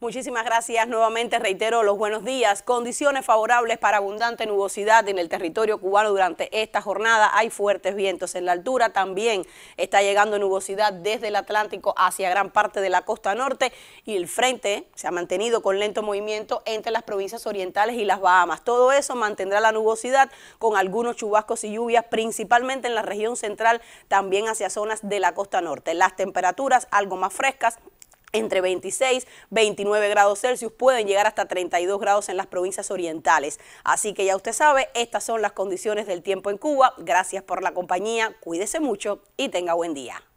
Muchísimas gracias nuevamente, reitero los buenos días. Condiciones favorables para abundante nubosidad en el territorio cubano durante esta jornada. Hay fuertes vientos en la altura, también está llegando nubosidad desde el Atlántico hacia gran parte de la costa norte y el frente se ha mantenido con lento movimiento entre las provincias orientales y las Bahamas. Todo eso mantendrá la nubosidad con algunos chubascos y lluvias, principalmente en la región central, también hacia zonas de la costa norte. Las temperaturas algo más frescas, entre 26, 29 grados Celsius, pueden llegar hasta 32 grados en las provincias orientales. Así que ya usted sabe, estas son las condiciones del tiempo en Cuba. Gracias por la compañía, cuídese mucho y tenga buen día.